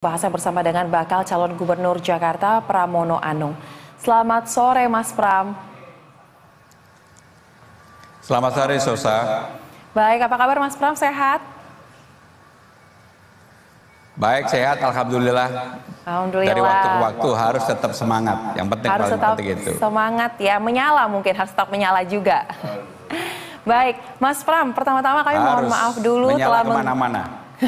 Bahasan bersama dengan bakal calon gubernur Jakarta Pramono Anung. Selamat sore Mas Pram. Selamat sore Sosa. Baik, apa kabar Mas Pram? Sehat? Baik, sehat alhamdulillah. Alhamdulillah. Dari waktu ke waktu harus tetap semangat. Yang penting harus tetap itu. Semangat ya, menyala mungkin harus tetap menyala juga. Baik, Mas Pram, pertama-tama kami harus mohon maaf dulu telah kemana-mana.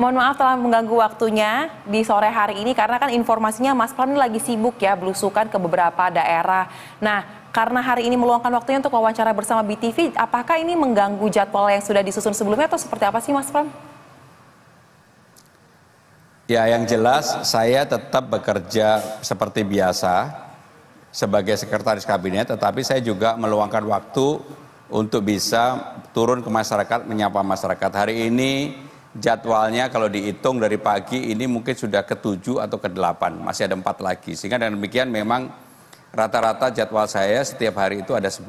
Mohon maaf telah mengganggu waktunya di sore hari ini karena kan informasinya Mas Pram lagi sibuk ya belusukan ke beberapa daerah. Nah, karena hari ini meluangkan waktunya untuk wawancara bersama BTV, apakah ini mengganggu jadwal yang sudah disusun sebelumnya atau seperti apa sih Mas Pram? Ya, yang jelas saya tetap bekerja seperti biasa sebagai sekretaris kabinet, tetapi saya juga meluangkan waktu untuk bisa turun ke masyarakat, menyapa masyarakat. Hari ini jadwalnya kalau dihitung dari pagi ini mungkin sudah ke-7 atau ke-8, masih ada empat lagi. Sehingga dengan demikian memang rata-rata jadwal saya setiap hari itu ada 11.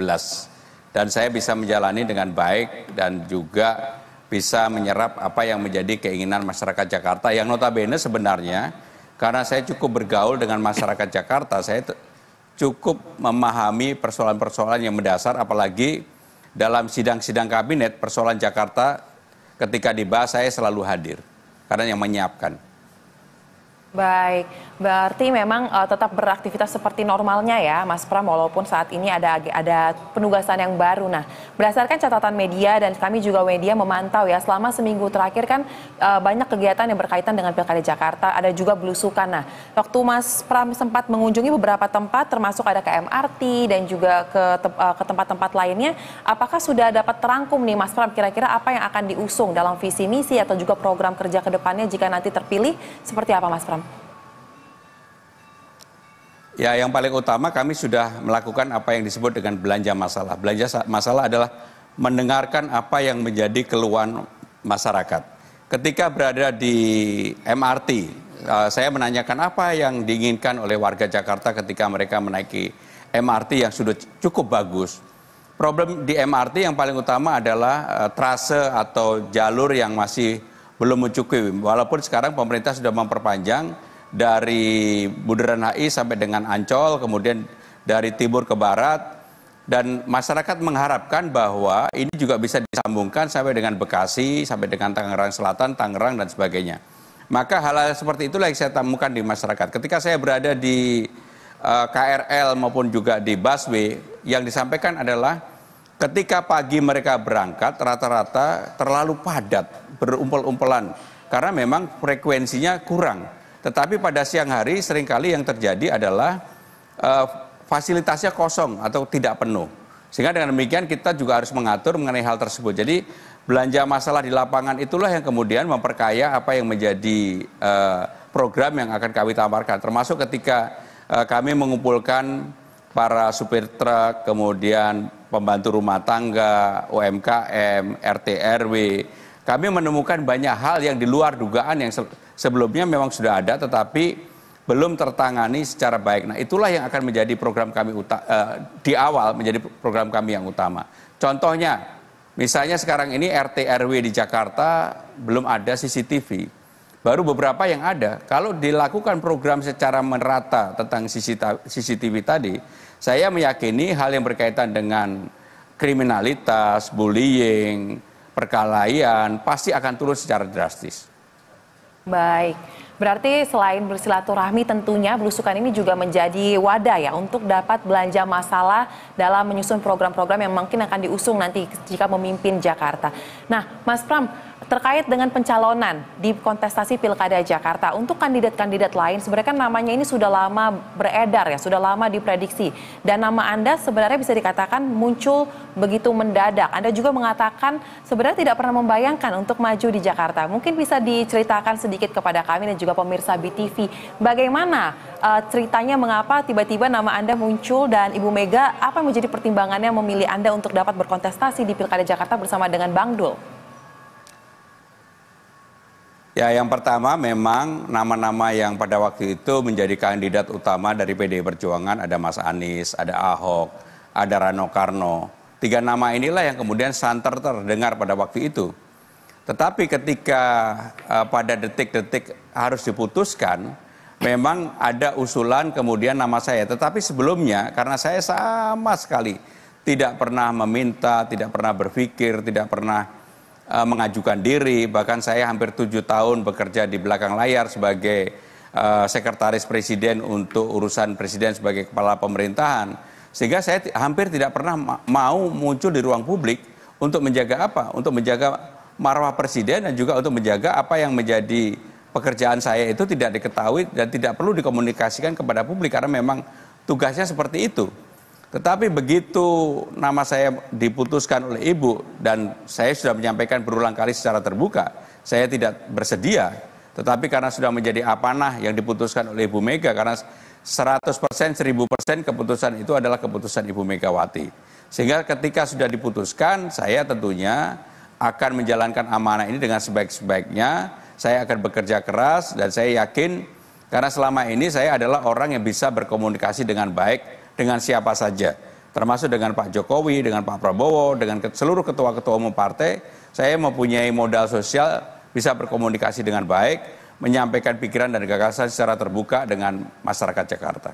Dan saya bisa menjalani dengan baik dan juga bisa menyerap apa yang menjadi keinginan masyarakat Jakarta yang notabene sebenarnya karena saya cukup bergaul dengan masyarakat Jakarta, saya cukup memahami persoalan-persoalan yang mendasar apalagi dalam sidang-sidang kabinet persoalan Jakarta ketika dibahas saya selalu hadir karena yang menyiapkan. Baik. Berarti memang uh, tetap beraktivitas seperti normalnya ya, Mas Pram, walaupun saat ini ada ada penugasan yang baru. Nah, berdasarkan catatan media dan kami juga media memantau ya, selama seminggu terakhir kan uh, banyak kegiatan yang berkaitan dengan pilkada Jakarta, ada juga belusukan. Nah, waktu Mas Pram sempat mengunjungi beberapa tempat, termasuk ada ke MRT dan juga ke eh, ke tempat-tempat lainnya, apakah sudah dapat terangkum nih, Mas Pram, kira-kira apa yang akan diusung dalam visi misi atau juga program kerja ke depannya jika nanti terpilih? Seperti apa, Mas Pram? Ya, yang paling utama kami sudah melakukan apa yang disebut dengan belanja masalah. Belanja masalah adalah mendengarkan apa yang menjadi keluhan masyarakat. Ketika berada di MRT, eh, saya menanyakan apa yang diinginkan oleh warga Jakarta ketika mereka menaiki MRT yang sudah cukup bagus. Problem di MRT yang paling utama adalah eh, trase atau jalur yang masih belum mencukupi. Walaupun sekarang pemerintah sudah memperpanjang dari Bundaran HI sampai dengan Ancol, kemudian dari timur ke barat, dan masyarakat mengharapkan bahwa ini juga bisa disambungkan sampai dengan Bekasi, sampai dengan Tangerang Selatan, Tangerang, dan sebagainya. Maka hal-hal seperti itulah yang saya temukan di masyarakat. Ketika saya berada di uh, eh, KRL maupun juga di busway, yang disampaikan adalah ketika pagi mereka berangkat rata-rata terlalu padat, berumpul umpelan Karena memang frekuensinya kurang tetapi pada siang hari seringkali yang terjadi adalah uh, fasilitasnya kosong atau tidak penuh. Sehingga dengan demikian kita juga harus mengatur mengenai hal tersebut. Jadi belanja masalah di lapangan itulah yang kemudian memperkaya apa yang menjadi uh, program yang akan kami tawarkan. Termasuk ketika uh, kami mengumpulkan para supir truk, kemudian pembantu rumah tangga, UMKM, RT RW. Kami menemukan banyak hal yang di luar dugaan yang sebelumnya memang sudah ada tetapi belum tertangani secara baik. Nah, itulah yang akan menjadi program kami uta uh, di awal menjadi program kami yang utama. Contohnya, misalnya sekarang ini RT RW di Jakarta belum ada CCTV. Baru beberapa yang ada. Kalau dilakukan program secara merata tentang CCTV tadi, saya meyakini hal yang berkaitan dengan kriminalitas, bullying, perkelahian pasti akan turun secara drastis. Baik, berarti selain bersilaturahmi tentunya belusukan ini juga menjadi wadah ya untuk dapat belanja masalah dalam menyusun program-program yang mungkin akan diusung nanti jika memimpin Jakarta. Nah, Mas Pram, terkait dengan pencalonan di kontestasi Pilkada Jakarta untuk kandidat-kandidat lain sebenarnya kan namanya ini sudah lama beredar ya, sudah lama diprediksi dan nama Anda sebenarnya bisa dikatakan muncul begitu mendadak. Anda juga mengatakan sebenarnya tidak pernah membayangkan untuk maju di Jakarta. Mungkin bisa diceritakan sedikit kepada kami dan juga pemirsa BTV bagaimana uh, ceritanya mengapa tiba-tiba nama Anda muncul dan Ibu Mega apa yang menjadi pertimbangannya memilih Anda untuk dapat berkontestasi di Pilkada Jakarta bersama dengan Bang Dul? Ya, yang pertama memang nama-nama yang pada waktu itu menjadi kandidat utama dari PDI Perjuangan ada Mas Anies, ada Ahok, ada Rano Karno. Tiga nama inilah yang kemudian santer terdengar pada waktu itu. Tetapi ketika uh, pada detik-detik harus diputuskan, memang ada usulan kemudian nama saya. Tetapi sebelumnya karena saya sama sekali tidak pernah meminta, tidak pernah berpikir, tidak pernah uh, mengajukan diri. Bahkan saya hampir tujuh tahun bekerja di belakang layar sebagai uh, sekretaris presiden untuk urusan presiden sebagai kepala pemerintahan. Sehingga saya hampir tidak pernah ma mau muncul di ruang publik untuk menjaga apa? Untuk menjaga marwah presiden dan juga untuk menjaga apa yang menjadi pekerjaan saya itu tidak diketahui dan tidak perlu dikomunikasikan kepada publik karena memang tugasnya seperti itu. Tetapi begitu nama saya diputuskan oleh ibu dan saya sudah menyampaikan berulang kali secara terbuka, saya tidak bersedia. Tetapi karena sudah menjadi amanah yang diputuskan oleh Ibu Mega karena 100% 1000% keputusan itu adalah keputusan Ibu Megawati. Sehingga ketika sudah diputuskan, saya tentunya akan menjalankan amanah ini dengan sebaik-sebaiknya. Saya akan bekerja keras dan saya yakin karena selama ini saya adalah orang yang bisa berkomunikasi dengan baik dengan siapa saja. Termasuk dengan Pak Jokowi, dengan Pak Prabowo, dengan seluruh ketua-ketua umum partai, saya mempunyai modal sosial, bisa berkomunikasi dengan baik, menyampaikan pikiran dan gagasan secara terbuka dengan masyarakat Jakarta.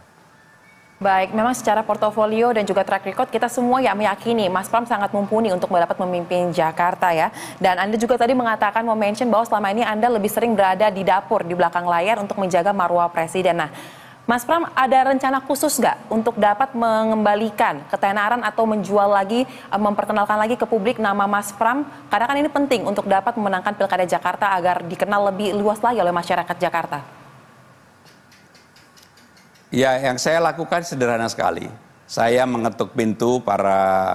Baik, memang secara portofolio dan juga track record kita semua ya meyakini Mas Pram sangat mumpuni untuk mendapat memimpin Jakarta ya. Dan Anda juga tadi mengatakan, mau mention bahwa selama ini Anda lebih sering berada di dapur, di belakang layar untuk menjaga marwah Presiden. Nah, Mas Pram, ada rencana khusus nggak untuk dapat mengembalikan ketenaran atau menjual lagi, eh, memperkenalkan lagi ke publik nama Mas Pram? Karena kan ini penting untuk dapat memenangkan Pilkada Jakarta agar dikenal lebih luas lagi oleh masyarakat Jakarta. Ya, yang saya lakukan sederhana sekali. Saya mengetuk pintu para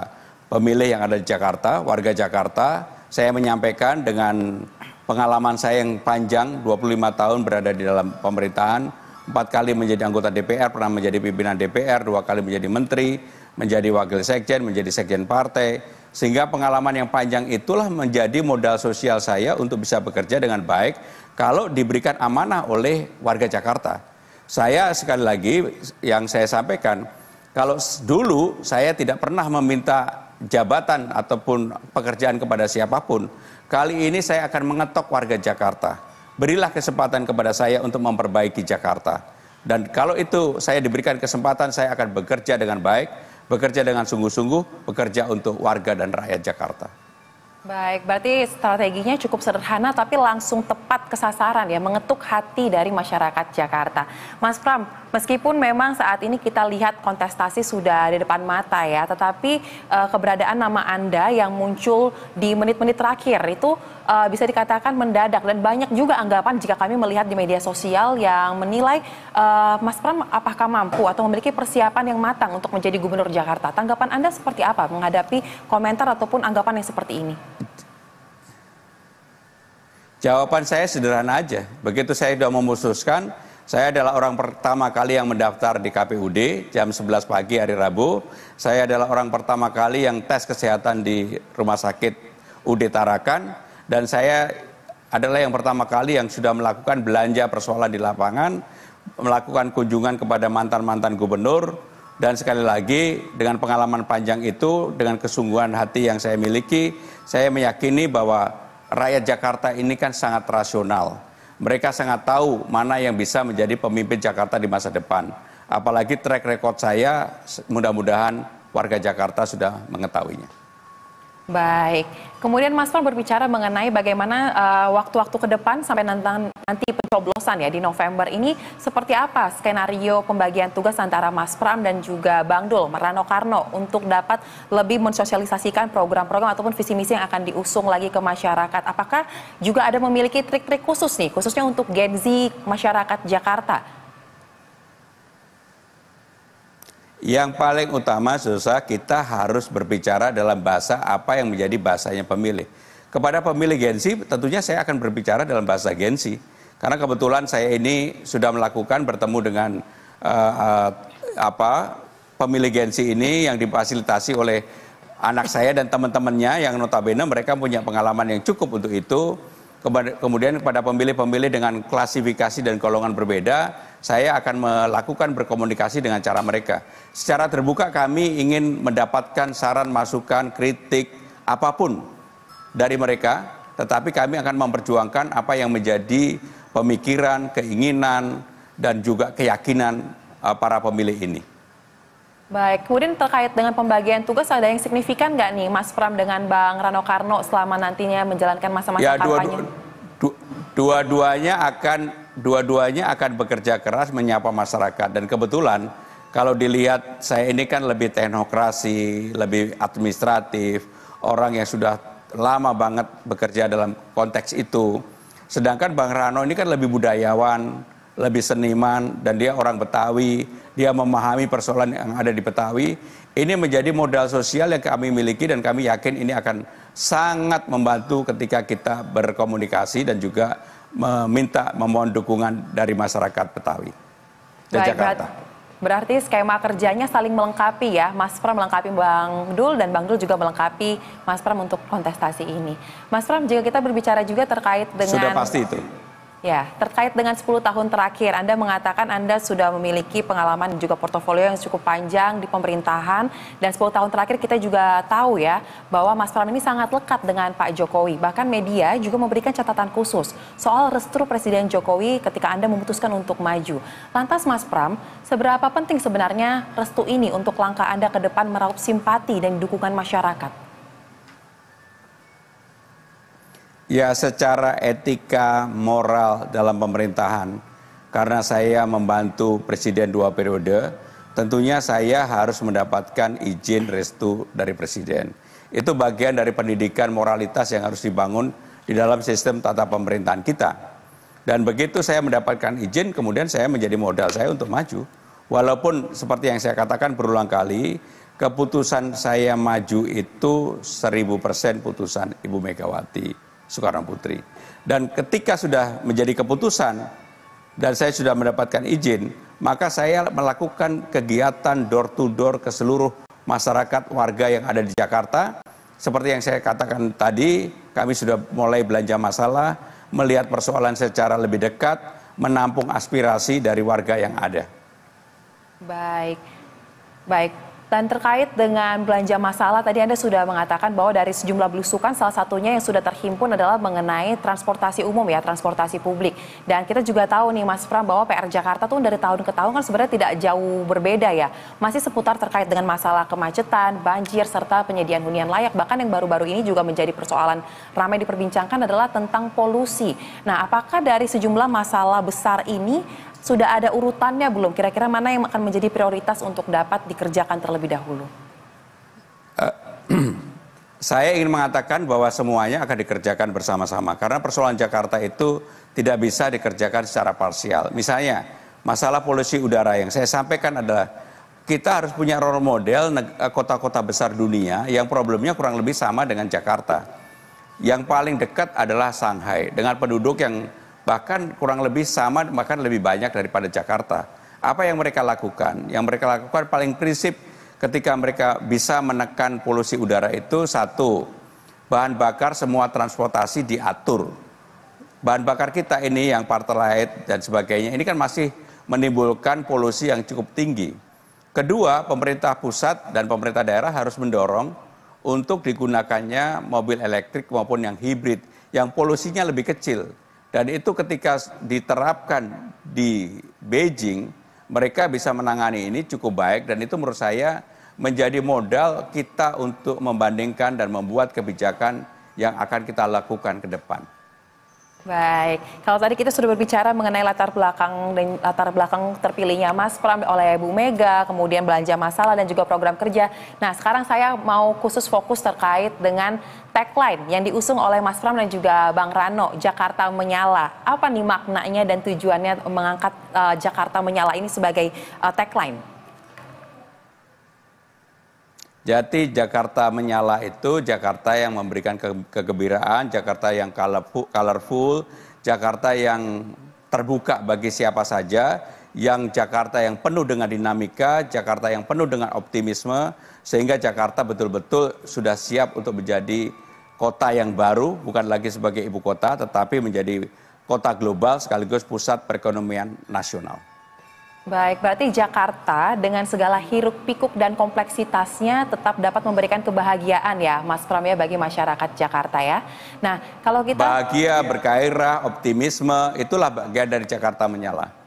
pemilih yang ada di Jakarta, warga Jakarta. Saya menyampaikan dengan pengalaman saya yang panjang, 25 tahun berada di dalam pemerintahan, empat kali menjadi anggota DPR, pernah menjadi pimpinan DPR, dua kali menjadi menteri, menjadi wakil sekjen, menjadi sekjen partai. Sehingga pengalaman yang panjang itulah menjadi modal sosial saya untuk bisa bekerja dengan baik kalau diberikan amanah oleh warga Jakarta. Saya sekali lagi yang saya sampaikan, kalau dulu saya tidak pernah meminta jabatan ataupun pekerjaan kepada siapapun, kali ini saya akan mengetok warga Jakarta berilah kesempatan kepada saya untuk memperbaiki Jakarta. Dan kalau itu saya diberikan kesempatan, saya akan bekerja dengan baik, bekerja dengan sungguh-sungguh, bekerja untuk warga dan rakyat Jakarta. Baik, berarti strateginya cukup sederhana tapi langsung tepat kesasaran ya, mengetuk hati dari masyarakat Jakarta. Mas Pram, meskipun memang saat ini kita lihat kontestasi sudah di depan mata ya, tetapi uh, keberadaan nama Anda yang muncul di menit-menit terakhir itu uh, bisa dikatakan mendadak dan banyak juga anggapan jika kami melihat di media sosial yang menilai uh, Mas Pram apakah mampu atau memiliki persiapan yang matang untuk menjadi gubernur Jakarta. Tanggapan Anda seperti apa menghadapi komentar ataupun anggapan yang seperti ini? Jawaban saya sederhana aja. Begitu saya sudah memutuskan, saya adalah orang pertama kali yang mendaftar di KPUD jam 11 pagi hari Rabu. Saya adalah orang pertama kali yang tes kesehatan di rumah sakit UD Tarakan. Dan saya adalah yang pertama kali yang sudah melakukan belanja persoalan di lapangan, melakukan kunjungan kepada mantan-mantan gubernur, dan sekali lagi dengan pengalaman panjang itu, dengan kesungguhan hati yang saya miliki, saya meyakini bahwa rakyat Jakarta ini kan sangat rasional. Mereka sangat tahu mana yang bisa menjadi pemimpin Jakarta di masa depan. Apalagi track record saya, mudah-mudahan warga Jakarta sudah mengetahuinya. Baik, kemudian Mas Pon berbicara mengenai bagaimana eh, waktu-waktu uh, ke depan sampai nanti, nanti pencoblosan ya di November ini seperti apa skenario pembagian tugas antara Mas Pram dan juga Bang Dul, Merano Karno untuk dapat lebih mensosialisasikan program-program ataupun visi misi yang akan diusung lagi ke masyarakat. Apakah juga ada memiliki trik-trik khusus nih, khususnya untuk Gen Z masyarakat Jakarta Yang paling utama susah kita harus berbicara dalam bahasa apa yang menjadi bahasanya pemilih. Kepada pemilih Gensi tentunya saya akan berbicara dalam bahasa Gensi. Karena kebetulan saya ini sudah melakukan bertemu dengan uh, uh, apa pemilih Gensi ini yang difasilitasi oleh anak saya dan teman-temannya yang notabene mereka punya pengalaman yang cukup untuk itu kemudian kepada pemilih-pemilih dengan klasifikasi dan golongan berbeda, saya akan melakukan berkomunikasi dengan cara mereka. Secara terbuka kami ingin mendapatkan saran, masukan, kritik, apapun dari mereka, tetapi kami akan memperjuangkan apa yang menjadi pemikiran, keinginan, dan juga keyakinan eh, para pemilih ini. Baik, kemudian terkait dengan pembagian tugas ada yang signifikan nggak nih Mas Pram dengan Bang Rano Karno selama nantinya menjalankan masa-masa ya, kampanye? Dua-duanya dua, akan dua-duanya akan bekerja keras menyapa masyarakat dan kebetulan kalau dilihat saya ini kan lebih teknokrasi, lebih administratif, orang yang sudah lama banget bekerja dalam konteks itu. Sedangkan Bang Rano ini kan lebih budayawan, lebih seniman dan dia orang Betawi dia memahami persoalan yang ada di Betawi. Ini menjadi modal sosial yang kami miliki dan kami yakin ini akan sangat membantu ketika kita berkomunikasi dan juga meminta memohon dukungan dari masyarakat Betawi dan Baik, Jakarta. Berarti skema kerjanya saling melengkapi ya, Mas Pram melengkapi Bang Dul dan Bang Dul juga melengkapi Mas Pram untuk kontestasi ini. Mas Pram, jika kita berbicara juga terkait dengan Sudah pasti itu Ya, terkait dengan 10 tahun terakhir, Anda mengatakan Anda sudah memiliki pengalaman dan juga portofolio yang cukup panjang di pemerintahan. Dan 10 tahun terakhir kita juga tahu ya, bahwa Mas Pram ini sangat lekat dengan Pak Jokowi. Bahkan media juga memberikan catatan khusus soal restu Presiden Jokowi ketika Anda memutuskan untuk maju. Lantas Mas Pram, seberapa penting sebenarnya restu ini untuk langkah Anda ke depan meraup simpati dan dukungan masyarakat? ya secara etika moral dalam pemerintahan karena saya membantu presiden dua periode tentunya saya harus mendapatkan izin restu dari presiden itu bagian dari pendidikan moralitas yang harus dibangun di dalam sistem tata pemerintahan kita dan begitu saya mendapatkan izin kemudian saya menjadi modal saya untuk maju walaupun seperti yang saya katakan berulang kali keputusan saya maju itu seribu persen putusan Ibu Megawati Soekarno Putri. Dan ketika sudah menjadi keputusan dan saya sudah mendapatkan izin, maka saya melakukan kegiatan door to door ke seluruh masyarakat warga yang ada di Jakarta. Seperti yang saya katakan tadi, kami sudah mulai belanja masalah, melihat persoalan secara lebih dekat, menampung aspirasi dari warga yang ada. Baik. Baik, dan terkait dengan belanja masalah, tadi Anda sudah mengatakan bahwa dari sejumlah belusukan salah satunya yang sudah terhimpun adalah mengenai transportasi umum ya, transportasi publik. Dan kita juga tahu nih Mas Pram bahwa PR Jakarta tuh dari tahun ke tahun kan sebenarnya tidak jauh berbeda ya. Masih seputar terkait dengan masalah kemacetan, banjir, serta penyediaan hunian layak. Bahkan yang baru-baru ini juga menjadi persoalan ramai diperbincangkan adalah tentang polusi. Nah apakah dari sejumlah masalah besar ini sudah ada urutannya belum? Kira-kira mana yang akan menjadi prioritas untuk dapat dikerjakan terlebih dahulu? Eh, saya ingin mengatakan bahwa semuanya akan dikerjakan bersama-sama karena persoalan Jakarta itu tidak bisa dikerjakan secara parsial. Misalnya, masalah polusi udara yang saya sampaikan adalah kita harus punya role model eh, kota-kota besar dunia yang problemnya kurang lebih sama dengan Jakarta. Yang paling dekat adalah Shanghai dengan penduduk yang bahkan kurang lebih sama bahkan lebih banyak daripada Jakarta. Apa yang mereka lakukan? Yang mereka lakukan paling prinsip ketika mereka bisa menekan polusi udara itu satu, bahan bakar semua transportasi diatur. Bahan bakar kita ini yang pertalite dan sebagainya ini kan masih menimbulkan polusi yang cukup tinggi. Kedua, pemerintah pusat dan pemerintah daerah harus mendorong untuk digunakannya mobil elektrik maupun yang hibrid yang polusinya lebih kecil dan itu ketika diterapkan di Beijing, mereka bisa menangani ini cukup baik dan itu menurut saya menjadi modal kita untuk membandingkan dan membuat kebijakan yang akan kita lakukan ke depan. Baik, kalau tadi kita sudah berbicara mengenai latar belakang dan latar belakang terpilihnya Mas Pram oleh Bu Mega, kemudian belanja masalah dan juga program kerja. Nah, sekarang saya mau khusus fokus terkait dengan tagline yang diusung oleh Mas Pram dan juga Bang Rano, Jakarta Menyala. Apa nih maknanya dan tujuannya mengangkat uh, Jakarta Menyala ini sebagai uh, tagline? Jadi Jakarta menyala itu Jakarta yang memberikan ke kegembiraan, Jakarta yang colorful, Jakarta yang terbuka bagi siapa saja, yang Jakarta yang penuh dengan dinamika, Jakarta yang penuh dengan optimisme, sehingga Jakarta betul-betul sudah siap untuk menjadi kota yang baru, bukan lagi sebagai ibu kota, tetapi menjadi kota global sekaligus pusat perekonomian nasional. Baik, berarti Jakarta dengan segala hiruk pikuk dan kompleksitasnya tetap dapat memberikan kebahagiaan ya, Mas Pram ya bagi masyarakat Jakarta ya. Nah, kalau kita bahagia, iya. berkairah, optimisme itulah bagian dari Jakarta menyala.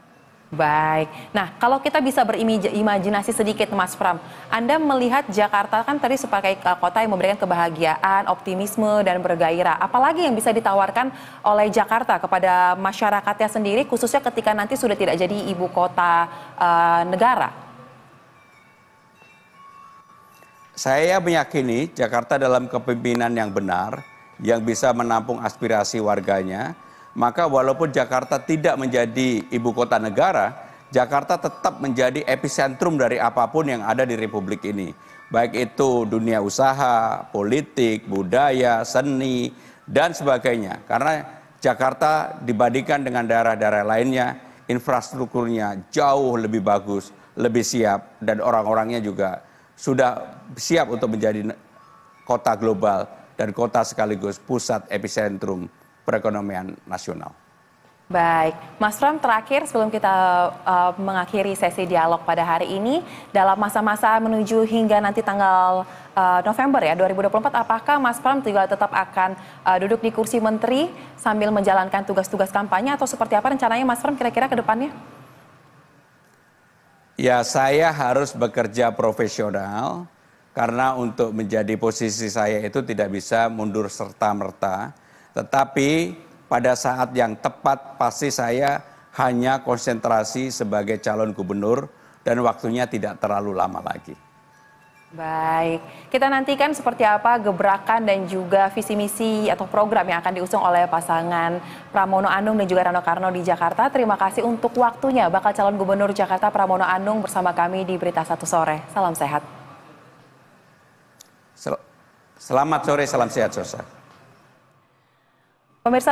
Baik. Nah, kalau kita bisa berimajinasi sedikit, Mas Pram, Anda melihat Jakarta kan tadi sebagai e, kota yang memberikan kebahagiaan, optimisme, dan bergairah. Apalagi yang bisa ditawarkan oleh Jakarta kepada masyarakatnya sendiri, khususnya ketika nanti sudah tidak jadi ibu kota uh, negara? Saya meyakini Jakarta dalam kepemimpinan yang benar, yang bisa menampung aspirasi warganya, maka walaupun Jakarta tidak menjadi ibu kota negara, Jakarta tetap menjadi epicentrum dari apapun yang ada di Republik ini. Baik itu dunia usaha, politik, budaya, seni, dan sebagainya. Karena Jakarta dibandingkan dengan daerah-daerah lainnya, infrastrukturnya jauh lebih bagus, lebih siap, dan orang-orangnya juga sudah siap untuk menjadi kota global dan kota sekaligus pusat epicentrum perekonomian nasional. Baik, Mas Ram terakhir sebelum kita uh, mengakhiri sesi dialog pada hari ini dalam masa-masa menuju hingga nanti tanggal uh, November ya 2024 apakah Mas Ram juga tetap akan uh, duduk di kursi menteri sambil menjalankan tugas-tugas kampanye atau seperti apa rencananya Mas Ram kira-kira ke depannya? Ya, saya harus bekerja profesional karena untuk menjadi posisi saya itu tidak bisa mundur serta-merta tetapi pada saat yang tepat pasti saya hanya konsentrasi sebagai calon gubernur dan waktunya tidak terlalu lama lagi. Baik, kita nantikan seperti apa gebrakan dan juga visi misi atau program yang akan diusung oleh pasangan Pramono Anung dan juga Rano Karno di Jakarta. Terima kasih untuk waktunya bakal calon gubernur Jakarta Pramono Anung bersama kami di Berita Satu Sore. Salam sehat. Sel Selamat sore, salam sehat Sosa. Pemirsa